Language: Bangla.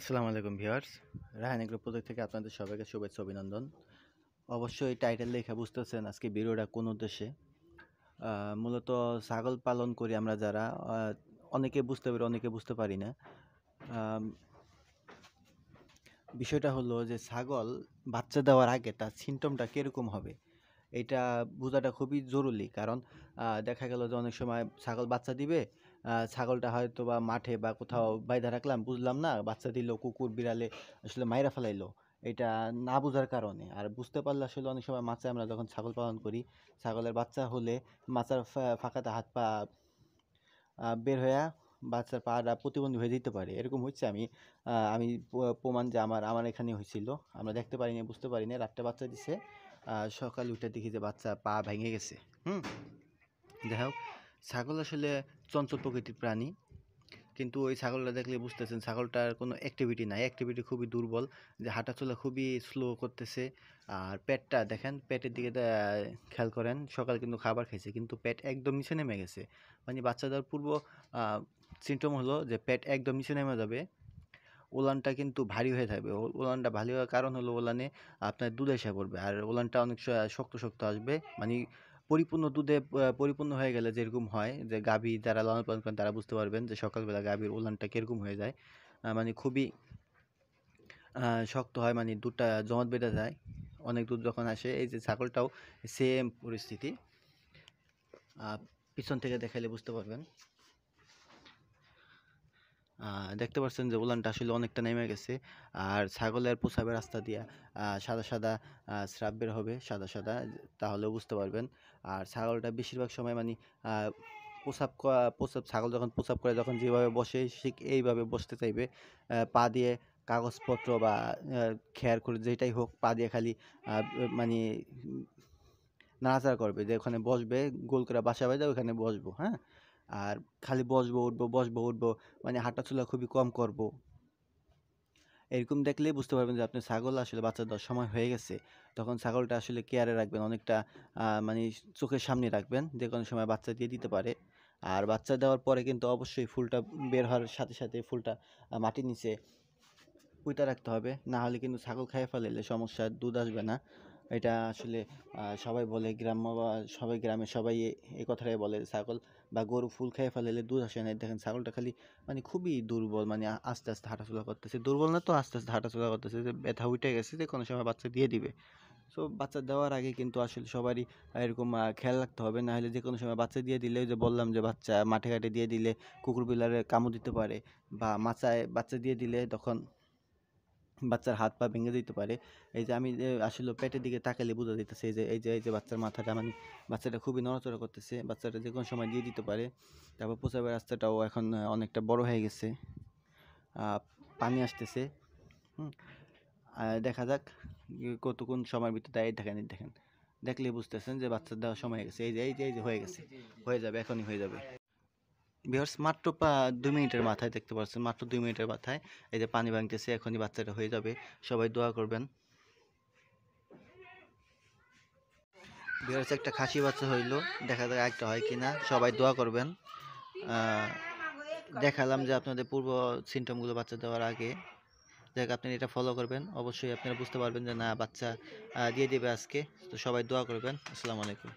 আসসালামু আলাইকুম ভিউয়ার্স রাহান গ্রুপ প্রজেক্ট থেকে আপনাদের সবাইকে শুভেচ্ছা অভিনন্দন অবশ্যই টাইটেল লেখা বুঝতেছেন আজকে বিরোডা কোন উদ্দেশ্যে মূলত ছাগল পালন করি আমরা যারা অনেকে বুঝতে পারি অনেকে বুঝতে পারি না বিষয়টা হলো যে ছাগল বাচ্চা দেওয়ার আগে তার সিমটমটা কীরকম হবে এটা বোঝাটা খুবই জরুরি কারণ দেখা গেল যে অনেক সময় ছাগল বাচ্চা দিবে ছাগলটা হয়তো বা মাঠে বা কোথাও বাইধা রাখলাম বুঝলাম না বাচ্চা দিল কুকুর বিড়ালে আসলে মাইরা ফেলাইলো এটা না বোঝার কারণে আর বুঝতে পারলে আসলে অনেক সময় মাচায় আমরা যখন ছাগল পালন করি ছাগলের বাচ্চা হলে মাচার ফাঁকাতে হাত পা বের হয়ে বাচ্চার পাড়া প্রতিবন্ধী হয়ে যেতে পারে এরকম হচ্ছে আমি আমি প্রমাণ যে আমার আমার এখানে হয়েছিল আমরা দেখতে পারিনি বুঝতে পারিনি রাতটা বাচ্চা দিছে সকাল উঠে দেখি যে বাচ্চা পা ভেঙে গেছে হুম যাই হোক ছাগল আসলে চঞ্চল প্রকৃতির প্রাণী কিন্তু ওই ছাগলটা দেখলে বুঝতেছেন ছাগলটার কোনো অ্যাক্টিভিটি নাই অ্যাক্টিভিটি খুবই দুর্বল যে হাঁটাচলা খুবই স্লো করতেছে আর পেটটা দেখেন পেটের দিকে খেয়াল করেন সকাল কিন্তু খাবার খাইছে কিন্তু পেট একদম নিচে নেমে গেছে মানে বাচ্চা দেওয়ার পূর্ব সিমটম হলো যে পেট একদম নিচে নেমে যাবে ওলানটা কিন্তু ভারী হয়ে থাকবে ওলানটা ভারী হওয়ার কারণ হলো ওলানে আপনার দুধ এসে পড়বে আর ওলানটা অনেক শক্ত শক্ত আসবে মানে পরিপূর্ণ দুধে পরিপূর্ণ হয়ে গেলে যেরকম হয় যে গাভী যারা লালন পালন করেন তারা বুঝতে পারবেন যে সকালবেলা গাভীর ওলানটা কীরকম হয়ে যায় মানে খুবই শক্ত হয় মানে দুধটা জমাট বেঁধে যায় অনেক দুধ যখন আসে এই যে ছাগলটাও সেম পরিস্থিতি পিছন থেকে দেখাইলে বুঝতে পারবেন দেখতে পাচ্ছেন যে উলানটা আসলে অনেকটা নেমে গেছে আর ছাগলের পোষাবে রাস্তা দিয়া সাদা সাদা স্রাব বের হবে সাদা সাদা তাহলে বুঝতে পারবেন আর ছাগলটা বেশিরভাগ সময় মানে প্রসাব প্রসাব ছাগল যখন প্রসাব করে যখন যেভাবে বসে ঠিক এইভাবে বসতে চাইবে পা দিয়ে কাগজপত্র বা খেয়ার করে যেটাই হোক পা দিয়ে খালি মানে নাড়াচাড়া করবে যে ওখানে বসবে গোল করে বাসা বাজে ওখানে বসবো হ্যাঁ আর খালি বসবো উঠবো বসবো উঠবো মানে হাঁটাচলা খুবই কম করব। এরকম দেখলেই বুঝতে পারবেন যে আপনার ছাগল আসলে বাচ্চা দেওয়ার সময় হয়ে গেছে তখন ছাগলটা আসলে কেয়ারে রাখবেন অনেকটা মানে চোখের সামনে রাখবেন যে কোনো সময় বাচ্চা দিয়ে দিতে পারে আর বাচ্চা দেওয়ার পরে কিন্তু অবশ্যই ফুলটা বের হওয়ার সাথে সাথে ফুলটা মাটির নিচে পুঁতে রাখতে হবে না হলে কিন্তু ছাগল খেয়ে ফেলে সমস্যা দুধ আসবে না এটা আসলে সবাই বলে গ্রাম বা সবাই গ্রামে সবাই এই কথাটাই বলে ছাগল বা গরু ফুল খেয়ে ফেলে দুধ আসে না দেখেন ছাগলটা খালি মানে খুবই দুর্বল মানে আস্তে আস্তে হাঁটাচলা করতেছে দুর্বল না তো আস্তে আস্তে হাঁটাচলা করতেছে যে ব্যথা উঠে গেছে যে কোনো সময় বাচ্চা দিয়ে দিবে সো বাচ্চা দেওয়ার আগে কিন্তু আসলে সবারই এরকম খেয়াল রাখতে হবে না হলে যে কোনো সময় বাচ্চা দিয়ে দিলে যে বললাম যে বাচ্চা মাঠে ঘাটে দিয়ে দিলে কুকুর বিলারে কামড় দিতে পারে বা মাচায় বাচ্চা দিয়ে দিলে তখন বাচ্চার হাত পা ভেঙে দিতে পারে এই যে আমি আসলে পেটের দিকে তাকালে বোঝা দিতেছে এই যে এই যে এই যে বাচ্চার মাথাটা মানে বাচ্চাটা খুবই নড়াচড়া করতেছে বাচ্চাটা যে কোনো সময় দিয়ে দিতে পারে তারপর প্রসাবের রাস্তাটাও এখন অনেকটা বড় হয়ে গেছে পানি আসতেছে হুম দেখা যাক কতক্ষণ সময়ের ভিতরে দাঁড়িয়ে দেখেন দেখেন দেখলে বুঝতেছেন যে বাচ্চার দেওয়ার সময় গেছে এই যে এই যে এই যে হয়ে গেছে হয়ে যাবে এখনই হয়ে যাবে বিহার্স মাত্র দুই মিনিটের মাথায় দেখতে পাচ্ছেন মাত্র দুই মিনিটের মাথায় এই যে পানি ভাঙতেছে এখনই বাচ্চাটা হয়ে যাবে সবাই দোয়া করবেন বিহার্স একটা খাসি বাচ্চা হইল দেখা যায় একটা হয় কিনা সবাই দোয়া করবেন দেখালাম যে আপনাদের পূর্ব সিমটমগুলো বাচ্চা দেওয়ার আগে যাক আপনি এটা ফলো করবেন অবশ্যই আপনারা বুঝতে পারবেন যে না বাচ্চা দিয়ে দেবে আজকে তো সবাই দোয়া করবেন আসসালামু আলাইকুম